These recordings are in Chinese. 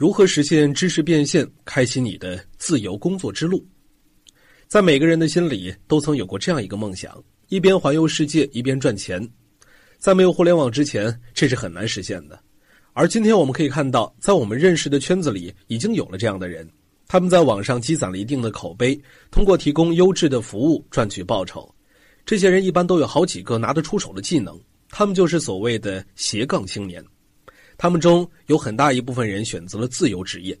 如何实现知识变现，开启你的自由工作之路？在每个人的心里，都曾有过这样一个梦想：一边环游世界，一边赚钱。在没有互联网之前，这是很难实现的。而今天，我们可以看到，在我们认识的圈子里，已经有了这样的人：他们在网上积攒了一定的口碑，通过提供优质的服务赚取报酬。这些人一般都有好几个拿得出手的技能，他们就是所谓的“斜杠青年”。他们中有很大一部分人选择了自由职业。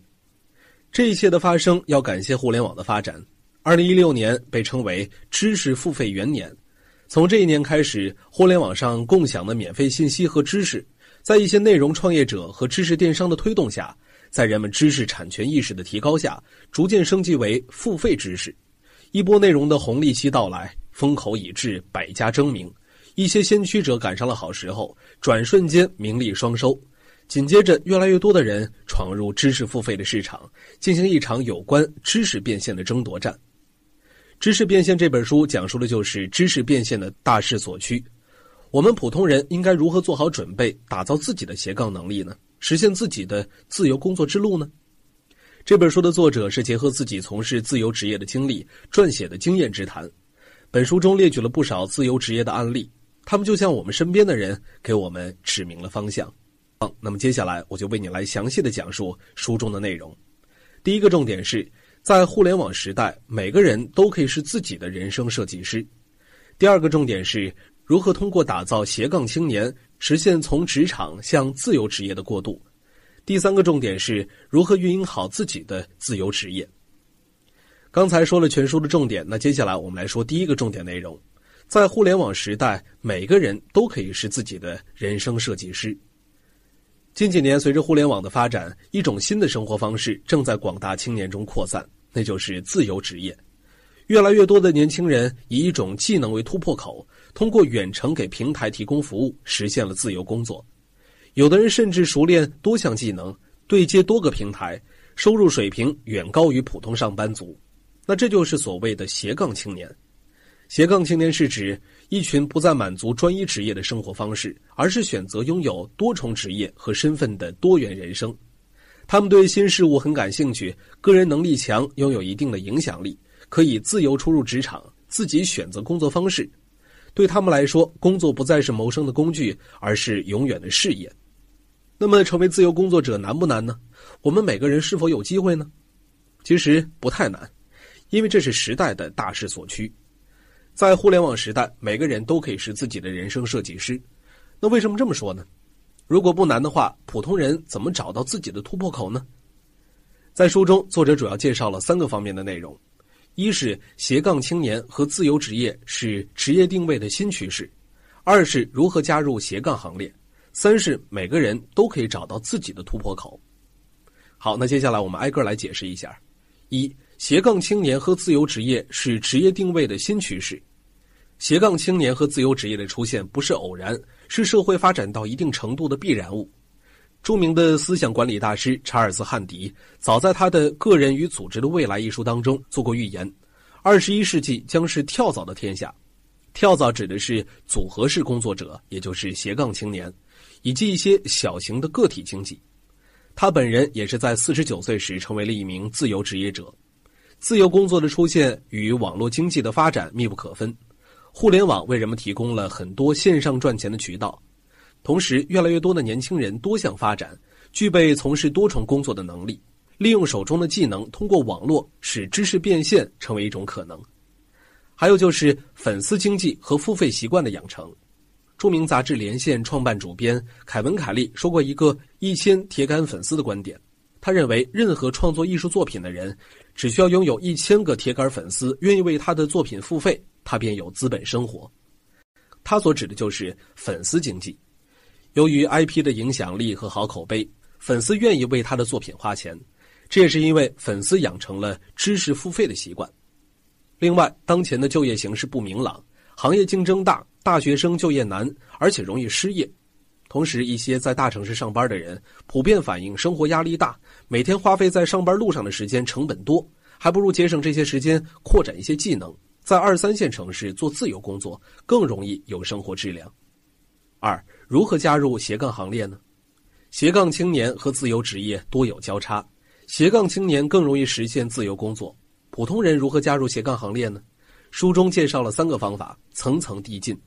这一切的发生要感谢互联网的发展。二零一六年被称为知识付费元年，从这一年开始，互联网上共享的免费信息和知识，在一些内容创业者和知识电商的推动下，在人们知识产权意识的提高下，逐渐升级为付费知识。一波内容的红利期到来，风口已至，百家争鸣。一些先驱者赶上了好时候，转瞬间名利双收。紧接着，越来越多的人闯入知识付费的市场，进行一场有关知识变现的争夺战。《知识变现》这本书讲述的就是知识变现的大势所趋，我们普通人应该如何做好准备，打造自己的斜杠能力呢？实现自己的自由工作之路呢？这本书的作者是结合自己从事自由职业的经历撰写的经验之谈。本书中列举了不少自由职业的案例，他们就像我们身边的人，给我们指明了方向。那么接下来我就为你来详细的讲述书中的内容。第一个重点是在互联网时代，每个人都可以是自己的人生设计师。第二个重点是如何通过打造斜杠青年，实现从职场向自由职业的过渡。第三个重点是如何运营好自己的自由职业。刚才说了全书的重点，那接下来我们来说第一个重点内容：在互联网时代，每个人都可以是自己的人生设计师。近几年，随着互联网的发展，一种新的生活方式正在广大青年中扩散，那就是自由职业。越来越多的年轻人以一种技能为突破口，通过远程给平台提供服务，实现了自由工作。有的人甚至熟练多项技能，对接多个平台，收入水平远高于普通上班族。那这就是所谓的“斜杠青年”。斜杠青年是指。一群不再满足专一职业的生活方式，而是选择拥有多重职业和身份的多元人生。他们对新事物很感兴趣，个人能力强，拥有一定的影响力，可以自由出入职场，自己选择工作方式。对他们来说，工作不再是谋生的工具，而是永远的事业。那么，成为自由工作者难不难呢？我们每个人是否有机会呢？其实不太难，因为这是时代的大势所趋。在互联网时代，每个人都可以是自己的人生设计师。那为什么这么说呢？如果不难的话，普通人怎么找到自己的突破口呢？在书中，作者主要介绍了三个方面的内容：一是斜杠青年和自由职业是职业定位的新趋势；二是如何加入斜杠行列；三是每个人都可以找到自己的突破口。好，那接下来我们挨个来解释一下：一、斜杠青年和自由职业是职业定位的新趋势。斜杠青年和自由职业的出现不是偶然，是社会发展到一定程度的必然物。著名的思想管理大师查尔斯·汉迪早在他的《个人与组织的未来》一书当中做过预言：二十一世纪将是跳蚤的天下。跳蚤指的是组合式工作者，也就是斜杠青年，以及一些小型的个体经济。他本人也是在四十九岁时成为了一名自由职业者。自由工作的出现与网络经济的发展密不可分。互联网为人们提供了很多线上赚钱的渠道，同时越来越多的年轻人多项发展，具备从事多重工作的能力，利用手中的技能，通过网络使知识变现成为一种可能。还有就是粉丝经济和付费习惯的养成。著名杂志《连线》创办主编凯文·凯利说过一个一千铁杆粉丝的观点。他认为，任何创作艺术作品的人，只需要拥有一千个铁杆粉丝愿意为他的作品付费，他便有资本生活。他所指的就是粉丝经济。由于 IP 的影响力和好口碑，粉丝愿意为他的作品花钱，这也是因为粉丝养成了知识付费的习惯。另外，当前的就业形势不明朗，行业竞争大，大学生就业难，而且容易失业。同时，一些在大城市上班的人普遍反映生活压力大，每天花费在上班路上的时间成本多，还不如节省这些时间扩展一些技能，在二三线城市做自由工作更容易有生活质量。二，如何加入斜杠行列呢？斜杠青年和自由职业多有交叉，斜杠青年更容易实现自由工作。普通人如何加入斜杠行列呢？书中介绍了三个方法，层层递进，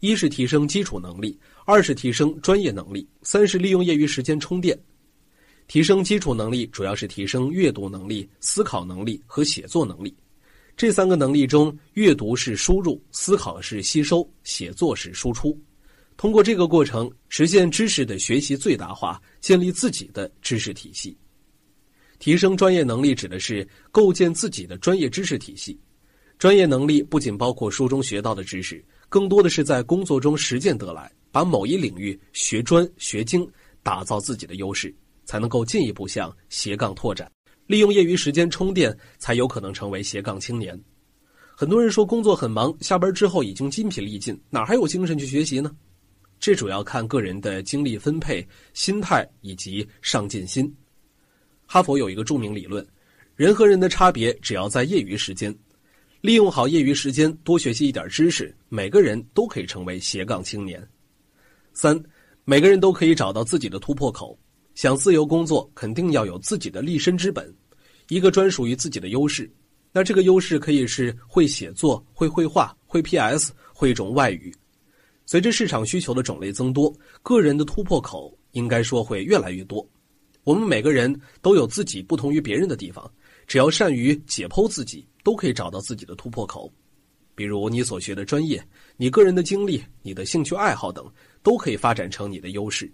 一是提升基础能力。二是提升专业能力，三是利用业余时间充电，提升基础能力主要是提升阅读能力、思考能力和写作能力。这三个能力中，阅读是输入，思考是吸收，写作是输出。通过这个过程，实现知识的学习最大化，建立自己的知识体系。提升专业能力指的是构建自己的专业知识体系。专业能力不仅包括书中学到的知识，更多的是在工作中实践得来。把某一领域学专学精，打造自己的优势，才能够进一步向斜杠拓展。利用业余时间充电，才有可能成为斜杠青年。很多人说工作很忙，下班之后已经筋疲力尽，哪还有精神去学习呢？这主要看个人的精力分配、心态以及上进心。哈佛有一个著名理论：人和人的差别，只要在业余时间。利用好业余时间，多学习一点知识，每个人都可以成为斜杠青年。三，每个人都可以找到自己的突破口。想自由工作，肯定要有自己的立身之本，一个专属于自己的优势。那这个优势可以是会写作、会绘画、会 PS、会一种外语。随着市场需求的种类增多，个人的突破口应该说会越来越多。我们每个人都有自己不同于别人的地方，只要善于解剖自己。都可以找到自己的突破口，比如你所学的专业、你个人的经历、你的兴趣爱好等，都可以发展成你的优势。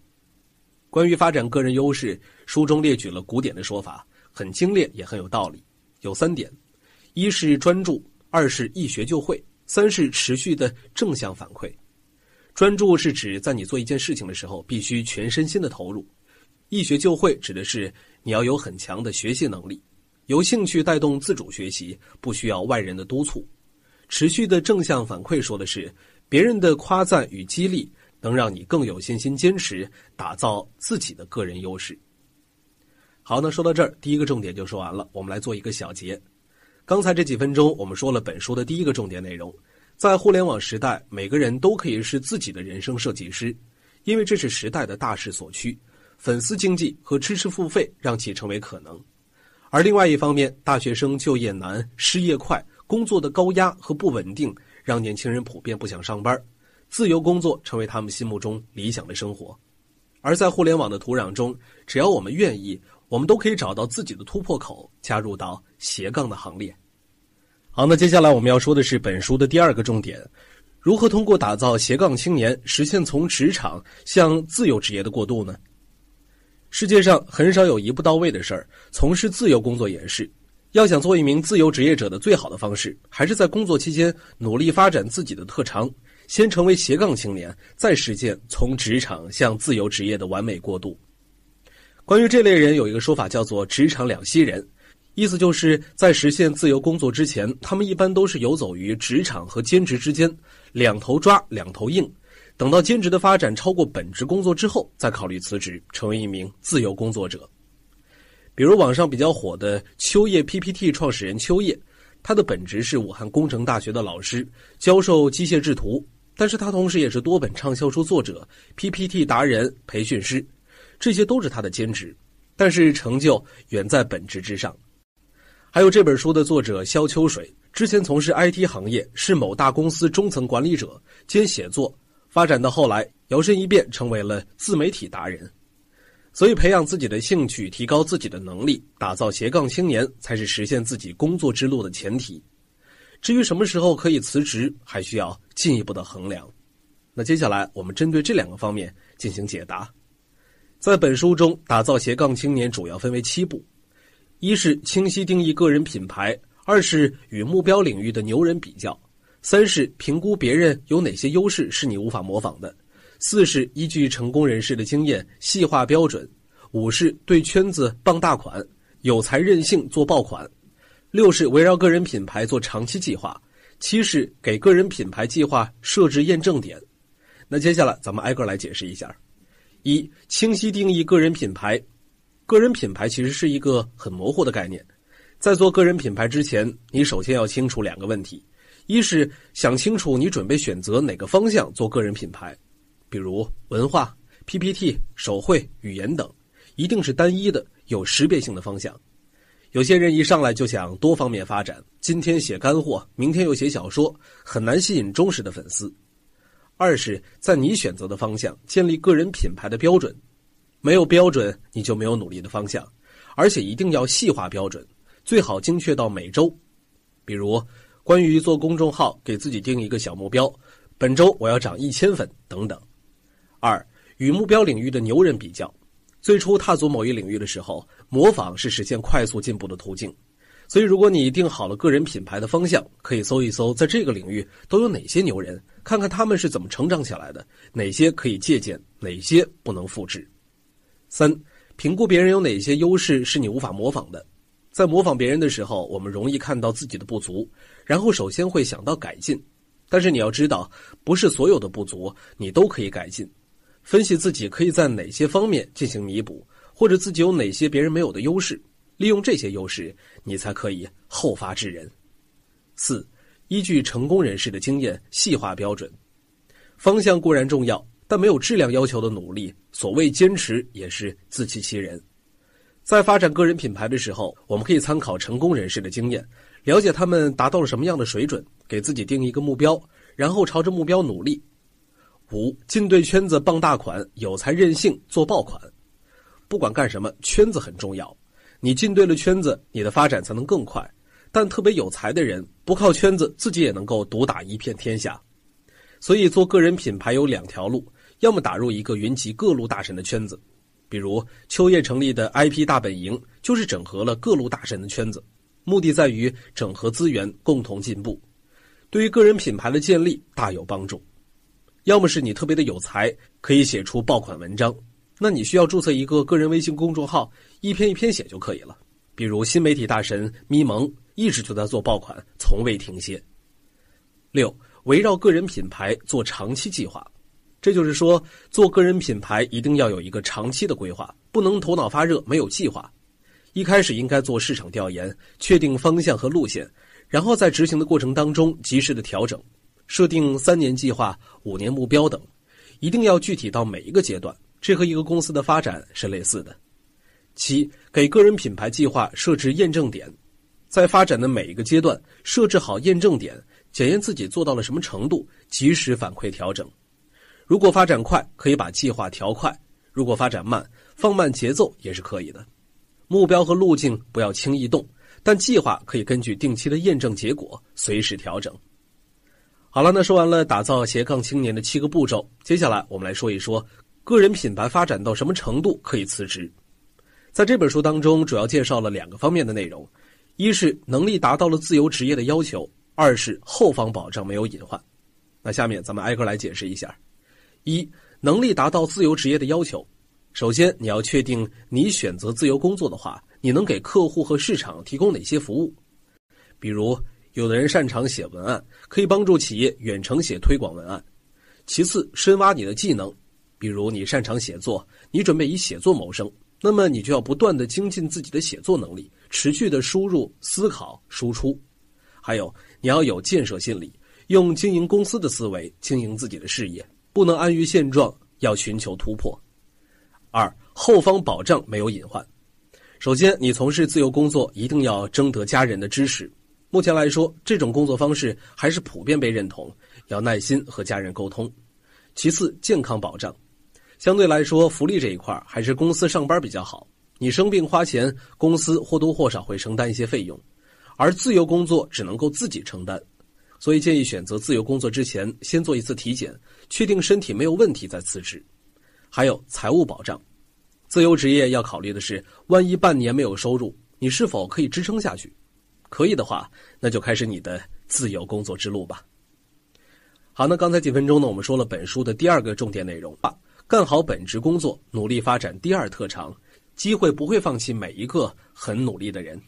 关于发展个人优势，书中列举了古典的说法，很精炼也很有道理，有三点：一是专注，二是易学就会，三是持续的正向反馈。专注是指在你做一件事情的时候，必须全身心的投入；易学就会指的是你要有很强的学习能力。由兴趣带动自主学习，不需要外人的督促；持续的正向反馈说的是别人的夸赞与激励，能让你更有信心坚持，打造自己的个人优势。好，那说到这儿，第一个重点就说完了。我们来做一个小结。刚才这几分钟，我们说了本书的第一个重点内容：在互联网时代，每个人都可以是自己的人生设计师，因为这是时代的大势所趋；粉丝经济和知识付费让其成为可能。而另外一方面，大学生就业难、失业快，工作的高压和不稳定，让年轻人普遍不想上班，自由工作成为他们心目中理想的生活。而在互联网的土壤中，只要我们愿意，我们都可以找到自己的突破口，加入到斜杠的行列。好，那接下来我们要说的是本书的第二个重点：如何通过打造斜杠青年，实现从职场向自由职业的过渡呢？世界上很少有一步到位的事儿。从事自由工作也是，要想做一名自由职业者的最好的方式，还是在工作期间努力发展自己的特长，先成为斜杠青年，再实现从职场向自由职业的完美过渡。关于这类人，有一个说法叫做“职场两栖人”，意思就是在实现自由工作之前，他们一般都是游走于职场和兼职之间，两头抓，两头硬。等到兼职的发展超过本职工作之后，再考虑辞职，成为一名自由工作者。比如网上比较火的秋叶 PPT 创始人秋叶，他的本职是武汉工程大学的老师，教授机械制图，但是他同时也是多本畅销书作者、PPT 达人、培训师，这些都是他的兼职，但是成就远在本职之上。还有这本书的作者肖秋水，之前从事 IT 行业，是某大公司中层管理者兼写作。发展到后来，摇身一变成为了自媒体达人，所以培养自己的兴趣，提高自己的能力，打造斜杠青年，才是实现自己工作之路的前提。至于什么时候可以辞职，还需要进一步的衡量。那接下来我们针对这两个方面进行解答。在本书中，打造斜杠青年主要分为七步：一是清晰定义个人品牌；二是与目标领域的牛人比较。三是评估别人有哪些优势是你无法模仿的，四是依据成功人士的经验细化标准，五是对圈子傍大款，有才任性做爆款，六是围绕个人品牌做长期计划，七是给个人品牌计划设置验证点。那接下来咱们挨个来解释一下：一、清晰定义个人品牌。个人品牌其实是一个很模糊的概念，在做个人品牌之前，你首先要清楚两个问题。一是想清楚你准备选择哪个方向做个人品牌，比如文化、PPT、手绘、语言等，一定是单一的有识别性的方向。有些人一上来就想多方面发展，今天写干货，明天又写小说，很难吸引忠实的粉丝。二是，在你选择的方向建立个人品牌的标准，没有标准你就没有努力的方向，而且一定要细化标准，最好精确到每周，比如。关于做公众号，给自己定一个小目标，本周我要涨一千粉等等。二、与目标领域的牛人比较。最初踏足某一领域的时候，模仿是实现快速进步的途径。所以，如果你定好了个人品牌的方向，可以搜一搜在这个领域都有哪些牛人，看看他们是怎么成长起来的，哪些可以借鉴，哪些不能复制。三、评估别人有哪些优势是你无法模仿的。在模仿别人的时候，我们容易看到自己的不足。然后首先会想到改进，但是你要知道，不是所有的不足你都可以改进。分析自己可以在哪些方面进行弥补，或者自己有哪些别人没有的优势，利用这些优势，你才可以后发制人。四，依据成功人士的经验细化标准。方向固然重要，但没有质量要求的努力，所谓坚持也是自欺欺人。在发展个人品牌的时候，我们可以参考成功人士的经验。了解他们达到了什么样的水准，给自己定一个目标，然后朝着目标努力。五进对圈子傍大款，有才任性做爆款，不管干什么圈子很重要。你进对了圈子，你的发展才能更快。但特别有才的人不靠圈子，自己也能够独打一片天下。所以做个人品牌有两条路，要么打入一个云集各路大神的圈子，比如秋叶成立的 IP 大本营，就是整合了各路大神的圈子。目的在于整合资源，共同进步，对于个人品牌的建立大有帮助。要么是你特别的有才，可以写出爆款文章，那你需要注册一个个人微信公众号，一篇一篇写就可以了。比如新媒体大神咪蒙，一直就在做爆款，从未停歇。六，围绕个人品牌做长期计划，这就是说，做个人品牌一定要有一个长期的规划，不能头脑发热，没有计划。一开始应该做市场调研，确定方向和路线，然后在执行的过程当中及时的调整，设定三年计划、五年目标等，一定要具体到每一个阶段。这和一个公司的发展是类似的。七，给个人品牌计划设置验证点，在发展的每一个阶段设置好验证点，检验自己做到了什么程度，及时反馈调整。如果发展快，可以把计划调快；如果发展慢，放慢节奏也是可以的。目标和路径不要轻易动，但计划可以根据定期的验证结果随时调整。好了，那说完了打造斜杠青年的七个步骤，接下来我们来说一说个人品牌发展到什么程度可以辞职。在这本书当中，主要介绍了两个方面的内容：一是能力达到了自由职业的要求，二是后方保障没有隐患。那下面咱们挨个来解释一下：一、能力达到自由职业的要求。首先，你要确定你选择自由工作的话，你能给客户和市场提供哪些服务？比如，有的人擅长写文案，可以帮助企业远程写推广文案。其次，深挖你的技能，比如你擅长写作，你准备以写作谋生，那么你就要不断的精进自己的写作能力，持续的输入、思考、输出。还有，你要有建设心理，用经营公司的思维经营自己的事业，不能安于现状，要寻求突破。二后方保障没有隐患。首先，你从事自由工作一定要征得家人的支持。目前来说，这种工作方式还是普遍被认同，要耐心和家人沟通。其次，健康保障，相对来说，福利这一块还是公司上班比较好。你生病花钱，公司或多或少会承担一些费用，而自由工作只能够自己承担，所以建议选择自由工作之前，先做一次体检，确定身体没有问题再辞职。还有财务保障，自由职业要考虑的是，万一半年没有收入，你是否可以支撑下去？可以的话，那就开始你的自由工作之路吧。好，那刚才几分钟呢，我们说了本书的第二个重点内容：干好本职工作，努力发展第二特长，机会不会放弃每一个很努力的人。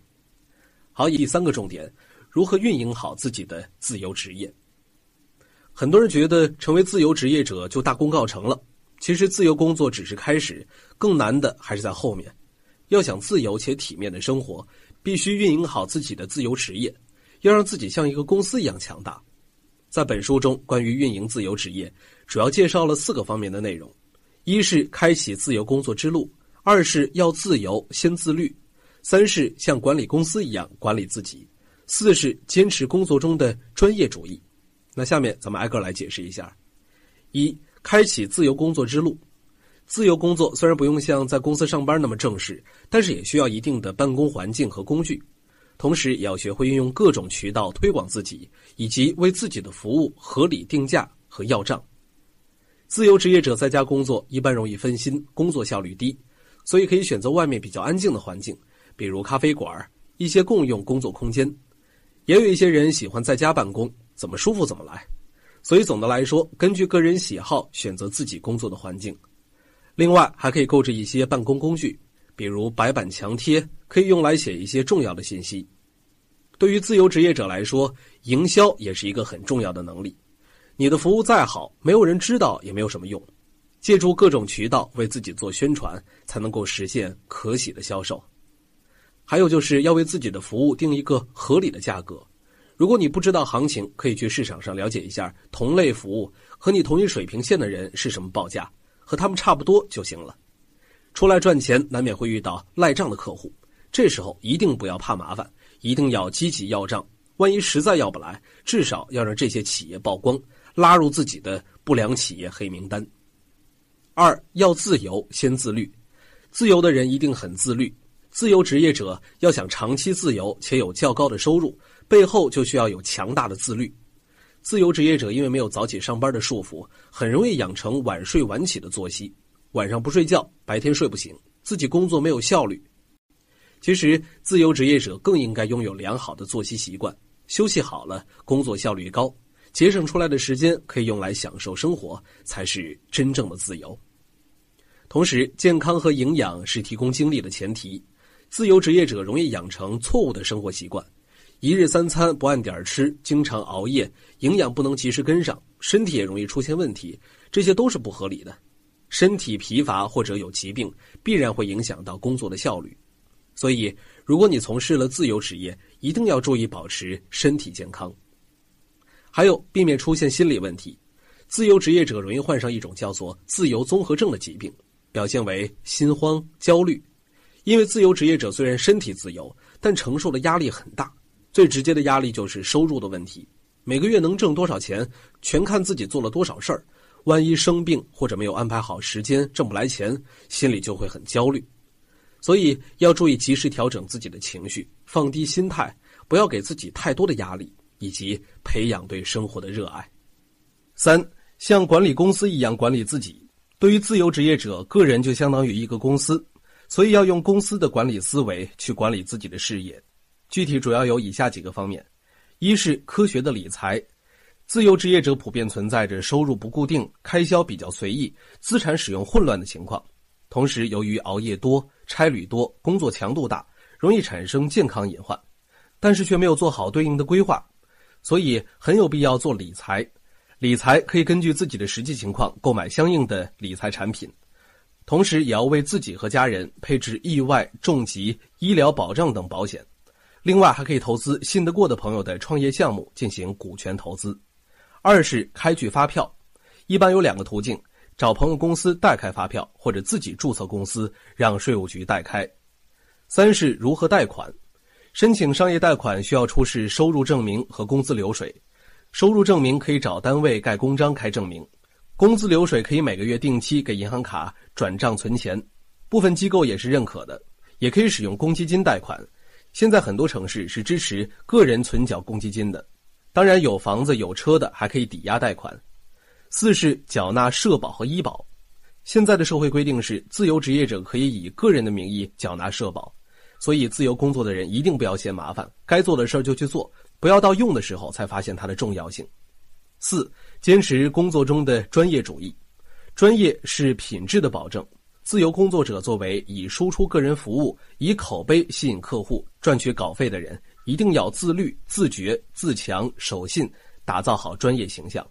好，第三个重点，如何运营好自己的自由职业。很多人觉得成为自由职业者就大功告成了。其实自由工作只是开始，更难的还是在后面。要想自由且体面的生活，必须运营好自己的自由职业，要让自己像一个公司一样强大。在本书中，关于运营自由职业，主要介绍了四个方面的内容：一是开启自由工作之路；二是要自由先自律；三是像管理公司一样管理自己；四是坚持工作中的专业主义。那下面咱们挨个来解释一下：一。开启自由工作之路，自由工作虽然不用像在公司上班那么正式，但是也需要一定的办公环境和工具，同时也要学会运用各种渠道推广自己，以及为自己的服务合理定价和要账。自由职业者在家工作一般容易分心，工作效率低，所以可以选择外面比较安静的环境，比如咖啡馆、一些共用工作空间，也有一些人喜欢在家办公，怎么舒服怎么来。所以总的来说，根据个人喜好选择自己工作的环境，另外还可以购置一些办公工具，比如白板、墙贴，可以用来写一些重要的信息。对于自由职业者来说，营销也是一个很重要的能力。你的服务再好，没有人知道也没有什么用，借助各种渠道为自己做宣传，才能够实现可喜的销售。还有就是要为自己的服务定一个合理的价格。如果你不知道行情，可以去市场上了解一下同类服务和你同一水平线的人是什么报价，和他们差不多就行了。出来赚钱难免会遇到赖账的客户，这时候一定不要怕麻烦，一定要积极要账。万一实在要不来，至少要让这些企业曝光，拉入自己的不良企业黑名单。二要自由，先自律。自由的人一定很自律。自由职业者要想长期自由且有较高的收入，背后就需要有强大的自律。自由职业者因为没有早起上班的束缚，很容易养成晚睡晚起的作息，晚上不睡觉，白天睡不醒，自己工作没有效率。其实，自由职业者更应该拥有良好的作息习惯，休息好了，工作效率高，节省出来的时间可以用来享受生活，才是真正的自由。同时，健康和营养是提供精力的前提。自由职业者容易养成错误的生活习惯，一日三餐不按点儿吃，经常熬夜，营养不能及时跟上，身体也容易出现问题，这些都是不合理的。身体疲乏或者有疾病，必然会影响到工作的效率。所以，如果你从事了自由职业，一定要注意保持身体健康，还有避免出现心理问题。自由职业者容易患上一种叫做“自由综合症”的疾病，表现为心慌、焦虑。因为自由职业者虽然身体自由，但承受的压力很大。最直接的压力就是收入的问题，每个月能挣多少钱，全看自己做了多少事儿。万一生病或者没有安排好时间，挣不来钱，心里就会很焦虑。所以要注意及时调整自己的情绪，放低心态，不要给自己太多的压力，以及培养对生活的热爱。三，像管理公司一样管理自己。对于自由职业者个人，就相当于一个公司。所以要用公司的管理思维去管理自己的事业，具体主要有以下几个方面：一是科学的理财。自由职业者普遍存在着收入不固定、开销比较随意、资产使用混乱的情况，同时由于熬夜多、差旅多、工作强度大，容易产生健康隐患，但是却没有做好对应的规划，所以很有必要做理财。理财可以根据自己的实际情况购买相应的理财产品。同时也要为自己和家人配置意外、重疾、医疗保障等保险，另外还可以投资信得过的朋友的创业项目进行股权投资。二是开具发票，一般有两个途径：找朋友公司代开发票，或者自己注册公司让税务局代开。三是如何贷款，申请商业贷款需要出示收入证明和工资流水，收入证明可以找单位盖公章开证明。工资流水可以每个月定期给银行卡转账存钱，部分机构也是认可的，也可以使用公积金贷款。现在很多城市是支持个人存缴公积金的，当然有房子有车的还可以抵押贷款。四是缴纳社保和医保，现在的社会规定是自由职业者可以以个人的名义缴纳社保，所以自由工作的人一定不要嫌麻烦，该做的事儿就去做，不要到用的时候才发现它的重要性。四。坚持工作中的专业主义，专业是品质的保证。自由工作者作为以输出个人服务、以口碑吸引客户、赚取稿费的人，一定要自律、自觉、自强、守信，打造好专业形象。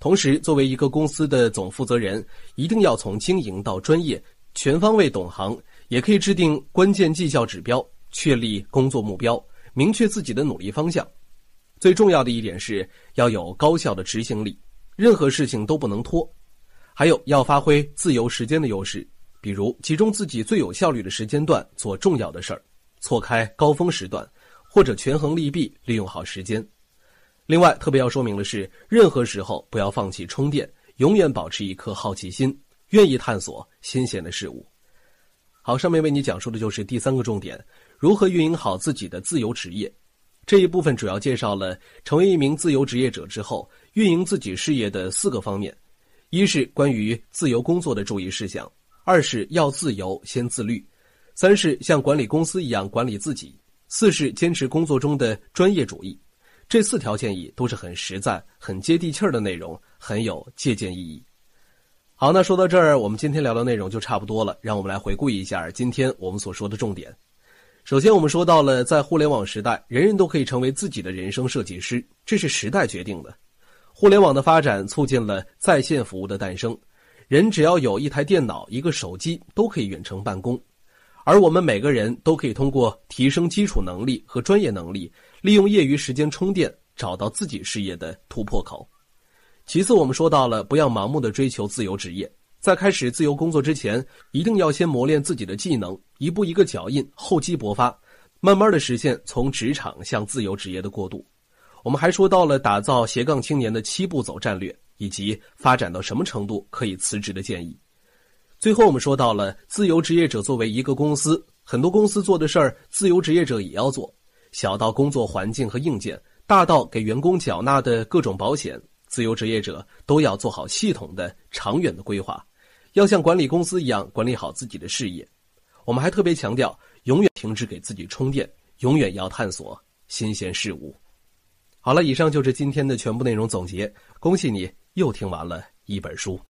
同时，作为一个公司的总负责人，一定要从经营到专业全方位懂行，也可以制定关键绩效指标，确立工作目标，明确自己的努力方向。最重要的一点是要有高效的执行力，任何事情都不能拖。还有要发挥自由时间的优势，比如集中自己最有效率的时间段做重要的事儿，错开高峰时段，或者权衡利弊，利用好时间。另外，特别要说明的是，任何时候不要放弃充电，永远保持一颗好奇心，愿意探索新鲜的事物。好，上面为你讲述的就是第三个重点：如何运营好自己的自由职业。这一部分主要介绍了成为一名自由职业者之后运营自己事业的四个方面：一是关于自由工作的注意事项；二是要自由先自律；三是像管理公司一样管理自己；四是坚持工作中的专业主义。这四条建议都是很实在、很接地气儿的内容，很有借鉴意义。好，那说到这儿，我们今天聊的内容就差不多了。让我们来回顾一下今天我们所说的重点。首先，我们说到了，在互联网时代，人人都可以成为自己的人生设计师，这是时代决定的。互联网的发展促进了在线服务的诞生，人只要有一台电脑、一个手机，都可以远程办公。而我们每个人都可以通过提升基础能力和专业能力，利用业余时间充电，找到自己事业的突破口。其次，我们说到了，不要盲目的追求自由职业。在开始自由工作之前，一定要先磨练自己的技能，一步一个脚印，厚积薄发，慢慢的实现从职场向自由职业的过渡。我们还说到了打造斜杠青年的七步走战略，以及发展到什么程度可以辞职的建议。最后，我们说到了自由职业者作为一个公司，很多公司做的事儿，自由职业者也要做，小到工作环境和硬件，大到给员工缴纳的各种保险，自由职业者都要做好系统的、长远的规划。要像管理公司一样管理好自己的事业，我们还特别强调，永远停止给自己充电，永远要探索新鲜事物。好了，以上就是今天的全部内容总结。恭喜你又听完了一本书。